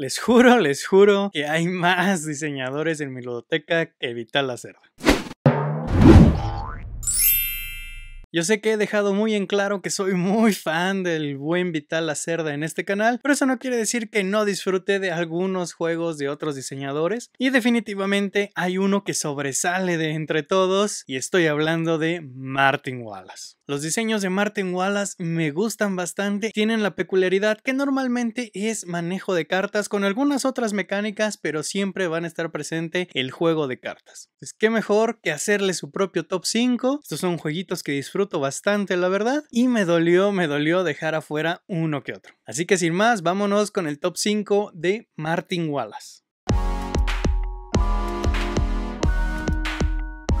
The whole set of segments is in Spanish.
Les juro, les juro que hay más diseñadores en mi biblioteca que Vital la Cerda. Yo sé que he dejado muy en claro que soy muy fan del buen Vital Cerda en este canal, pero eso no quiere decir que no disfrute de algunos juegos de otros diseñadores. Y definitivamente hay uno que sobresale de entre todos, y estoy hablando de Martin Wallace. Los diseños de Martin Wallace me gustan bastante, tienen la peculiaridad que normalmente es manejo de cartas con algunas otras mecánicas, pero siempre van a estar presente el juego de cartas. Es pues, que mejor que hacerle su propio top 5, estos son jueguitos que disfruto bastante, la verdad, y me dolió, me dolió dejar afuera uno que otro. Así que sin más, vámonos con el top 5 de Martin Wallace.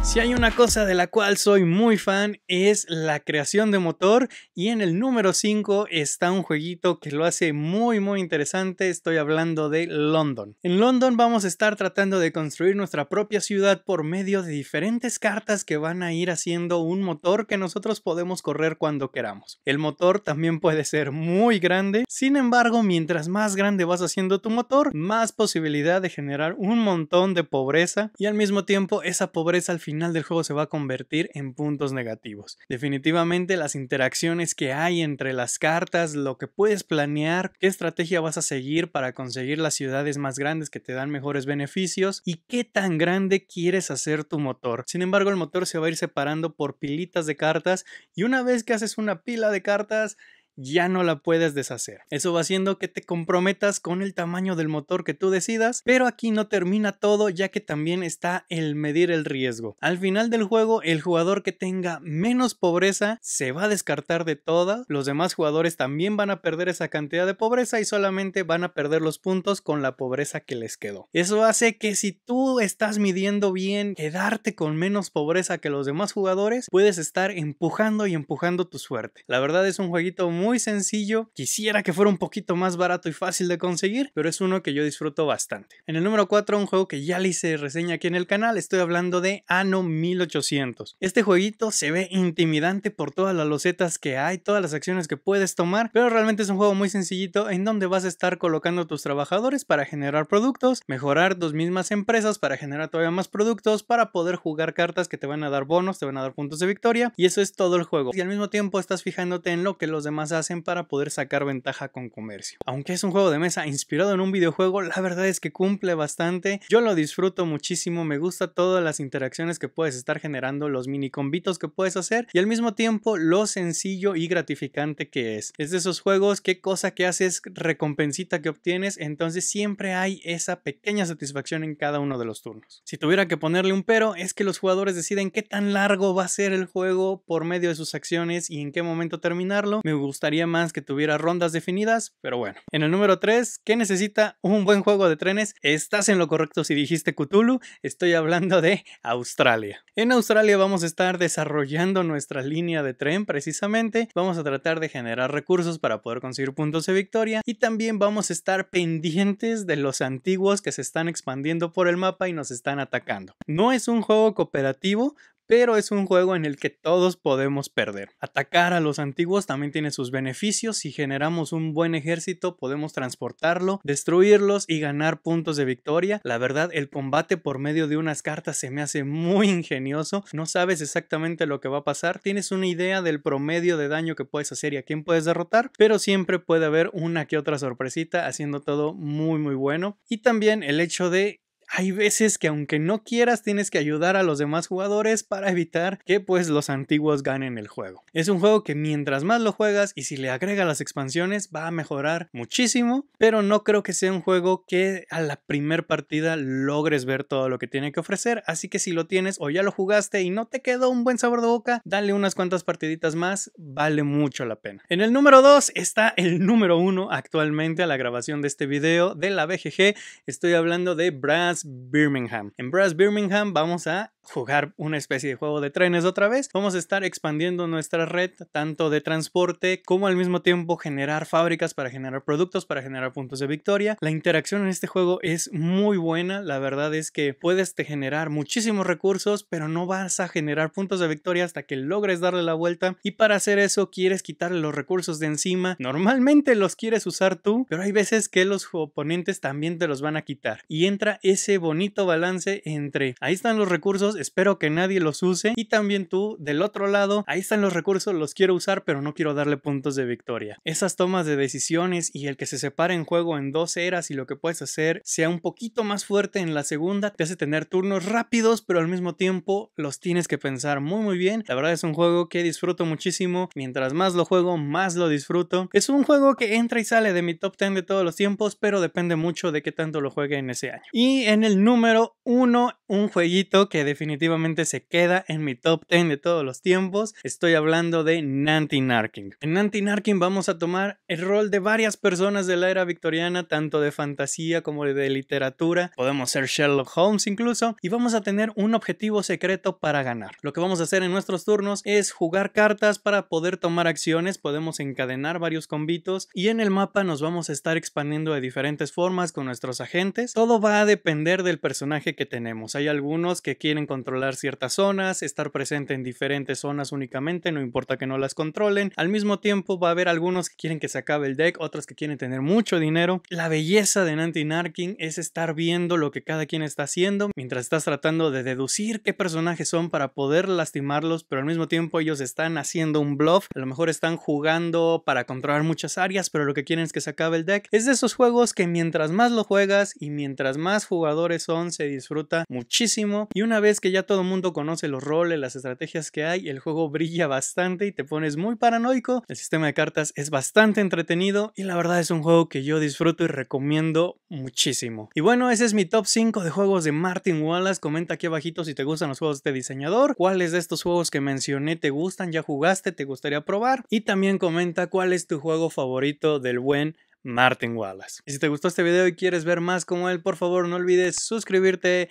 Si hay una cosa de la cual soy muy fan es la creación de motor y en el número 5 está un jueguito que lo hace muy muy interesante, estoy hablando de London. En London vamos a estar tratando de construir nuestra propia ciudad por medio de diferentes cartas que van a ir haciendo un motor que nosotros podemos correr cuando queramos. El motor también puede ser muy grande, sin embargo mientras más grande vas haciendo tu motor, más posibilidad de generar un montón de pobreza y al mismo tiempo esa pobreza al final final del juego se va a convertir en puntos negativos. Definitivamente las interacciones que hay entre las cartas, lo que puedes planear, qué estrategia vas a seguir para conseguir las ciudades más grandes que te dan mejores beneficios y qué tan grande quieres hacer tu motor. Sin embargo, el motor se va a ir separando por pilitas de cartas y una vez que haces una pila de cartas, ya no la puedes deshacer. Eso va haciendo que te comprometas con el tamaño del motor que tú decidas, pero aquí no termina todo ya que también está el medir el riesgo. Al final del juego, el jugador que tenga menos pobreza se va a descartar de toda, los demás jugadores también van a perder esa cantidad de pobreza y solamente van a perder los puntos con la pobreza que les quedó. Eso hace que si tú estás midiendo bien, quedarte con menos pobreza que los demás jugadores, puedes estar empujando y empujando tu suerte. La verdad es un jueguito muy muy sencillo. Quisiera que fuera un poquito más barato y fácil de conseguir, pero es uno que yo disfruto bastante. En el número 4, un juego que ya le hice reseña aquí en el canal, estoy hablando de ano 1800. Este jueguito se ve intimidante por todas las losetas que hay, todas las acciones que puedes tomar, pero realmente es un juego muy sencillito en donde vas a estar colocando tus trabajadores para generar productos, mejorar tus mismas empresas para generar todavía más productos, para poder jugar cartas que te van a dar bonos, te van a dar puntos de victoria, y eso es todo el juego. Y al mismo tiempo estás fijándote en lo que los demás hacen para poder sacar ventaja con comercio. Aunque es un juego de mesa inspirado en un videojuego, la verdad es que cumple bastante. Yo lo disfruto muchísimo, me gusta todas las interacciones que puedes estar generando, los mini combitos que puedes hacer y al mismo tiempo lo sencillo y gratificante que es. Es de esos juegos, qué cosa que haces, recompensita que obtienes, entonces siempre hay esa pequeña satisfacción en cada uno de los turnos. Si tuviera que ponerle un pero, es que los jugadores deciden qué tan largo va a ser el juego por medio de sus acciones y en qué momento terminarlo. Me gusta más que tuviera rondas definidas, pero bueno. En el número 3, que necesita un buen juego de trenes? Estás en lo correcto si dijiste Cthulhu, estoy hablando de Australia. En Australia vamos a estar desarrollando nuestra línea de tren precisamente, vamos a tratar de generar recursos para poder conseguir puntos de victoria y también vamos a estar pendientes de los antiguos que se están expandiendo por el mapa y nos están atacando. No es un juego cooperativo, pero es un juego en el que todos podemos perder. Atacar a los antiguos también tiene sus beneficios, si generamos un buen ejército podemos transportarlo, destruirlos y ganar puntos de victoria. La verdad, el combate por medio de unas cartas se me hace muy ingenioso, no sabes exactamente lo que va a pasar, tienes una idea del promedio de daño que puedes hacer y a quién puedes derrotar, pero siempre puede haber una que otra sorpresita haciendo todo muy muy bueno. Y también el hecho de hay veces que aunque no quieras tienes que ayudar a los demás jugadores para evitar que pues los antiguos ganen el juego. Es un juego que mientras más lo juegas y si le agrega las expansiones va a mejorar muchísimo, pero no creo que sea un juego que a la primer partida logres ver todo lo que tiene que ofrecer, así que si lo tienes o ya lo jugaste y no te quedó un buen sabor de boca, dale unas cuantas partiditas más, vale mucho la pena. En el número 2 está el número 1 actualmente a la grabación de este video de la BGG, estoy hablando de Brass Birmingham. En Brass Birmingham vamos a jugar una especie de juego de trenes otra vez, vamos a estar expandiendo nuestra red tanto de transporte como al mismo tiempo generar fábricas para generar productos, para generar puntos de victoria. La interacción en este juego es muy buena, la verdad es que puedes generar muchísimos recursos, pero no vas a generar puntos de victoria hasta que logres darle la vuelta y para hacer eso quieres quitarle los recursos de encima. Normalmente los quieres usar tú, pero hay veces que los oponentes también te los van a quitar y entra ese bonito balance entre ahí están los recursos espero que nadie los use y también tú del otro lado, ahí están los recursos, los quiero usar pero no quiero darle puntos de victoria. Esas tomas de decisiones y el que se separe en juego en dos eras y lo que puedes hacer sea un poquito más fuerte en la segunda, te hace tener turnos rápidos pero al mismo tiempo los tienes que pensar muy muy bien. La verdad es un juego que disfruto muchísimo, mientras más lo juego más lo disfruto. Es un juego que entra y sale de mi top 10 de todos los tiempos pero depende mucho de qué tanto lo juegue en ese año. Y en el número uno, un jueguito que definitivamente definitivamente se queda en mi top 10 de todos los tiempos. Estoy hablando de Nanty Narkin. En Nanty Narkin vamos a tomar el rol de varias personas de la era victoriana, tanto de fantasía como de literatura. Podemos ser Sherlock Holmes incluso. Y vamos a tener un objetivo secreto para ganar. Lo que vamos a hacer en nuestros turnos es jugar cartas para poder tomar acciones. Podemos encadenar varios convitos. Y en el mapa nos vamos a estar expandiendo de diferentes formas con nuestros agentes. Todo va a depender del personaje que tenemos. Hay algunos que quieren controlar ciertas zonas, estar presente en diferentes zonas únicamente, no importa que no las controlen. Al mismo tiempo va a haber algunos que quieren que se acabe el deck, otros que quieren tener mucho dinero. La belleza de Nanti Narkin es estar viendo lo que cada quien está haciendo mientras estás tratando de deducir qué personajes son para poder lastimarlos, pero al mismo tiempo ellos están haciendo un bluff, a lo mejor están jugando para controlar muchas áreas, pero lo que quieren es que se acabe el deck. Es de esos juegos que mientras más lo juegas y mientras más jugadores son, se disfruta muchísimo y una vez que ya todo el mundo conoce los roles, las estrategias que hay, el juego brilla bastante y te pones muy paranoico. El sistema de cartas es bastante entretenido y la verdad es un juego que yo disfruto y recomiendo muchísimo. Y bueno, ese es mi top 5 de juegos de Martin Wallace. Comenta aquí abajito si te gustan los juegos de este diseñador, cuáles de estos juegos que mencioné te gustan, ya jugaste, te gustaría probar y también comenta cuál es tu juego favorito del buen Martin Wallace. Y si te gustó este video y quieres ver más como él, por favor no olvides suscribirte